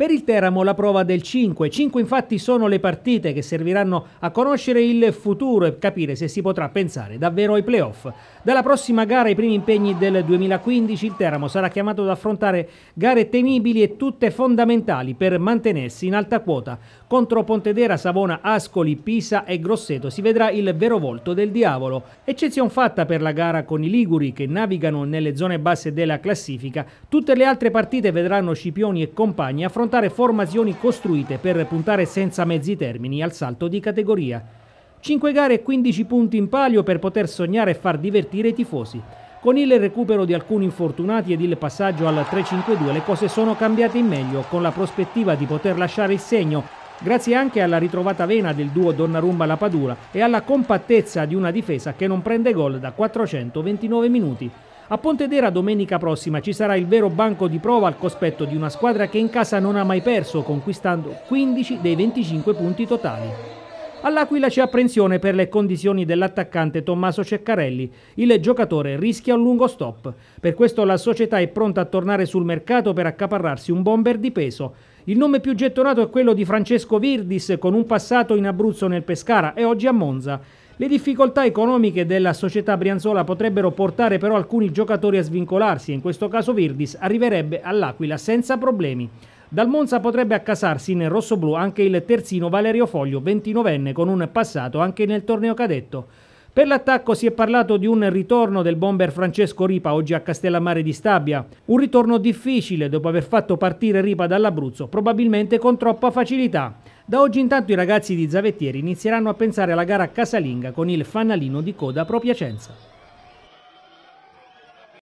Per il Teramo la prova del 5. 5 infatti sono le partite che serviranno a conoscere il futuro e capire se si potrà pensare davvero ai playoff. Dalla prossima gara ai primi impegni del 2015 il Teramo sarà chiamato ad affrontare gare temibili e tutte fondamentali per mantenersi in alta quota. Contro Pontedera, Savona, Ascoli, Pisa e Grosseto si vedrà il vero volto del diavolo. Eccezione fatta per la gara con i Liguri che navigano nelle zone basse della classifica. Tutte le altre partite vedranno Scipioni e compagni affrontare affrontare formazioni costruite per puntare senza mezzi termini al salto di categoria. 5 gare e 15 punti in palio per poter sognare e far divertire i tifosi. Con il recupero di alcuni infortunati ed il passaggio al 3-5-2 le cose sono cambiate in meglio, con la prospettiva di poter lasciare il segno, grazie anche alla ritrovata vena del duo Donnarumma-La Padula e alla compattezza di una difesa che non prende gol da 429 minuti. A Pontedera domenica prossima ci sarà il vero banco di prova al cospetto di una squadra che in casa non ha mai perso, conquistando 15 dei 25 punti totali. All'Aquila c'è apprensione per le condizioni dell'attaccante Tommaso Ceccarelli. Il giocatore rischia un lungo stop. Per questo la società è pronta a tornare sul mercato per accaparrarsi un bomber di peso. Il nome più gettonato è quello di Francesco Virdis con un passato in Abruzzo nel Pescara e oggi a Monza. Le difficoltà economiche della società Brianzola potrebbero portare però alcuni giocatori a svincolarsi e in questo caso Virdis arriverebbe all'Aquila senza problemi. Dal Monza potrebbe accasarsi nel rossoblù anche il terzino Valerio Foglio, 29enne con un passato anche nel torneo cadetto. Per l'attacco si è parlato di un ritorno del bomber Francesco Ripa oggi a Castellammare di Stabia, un ritorno difficile dopo aver fatto partire Ripa dall'Abruzzo, probabilmente con troppa facilità. Da oggi intanto i ragazzi di Zavettieri inizieranno a pensare alla gara casalinga con il fanalino di coda Pro Piacenza.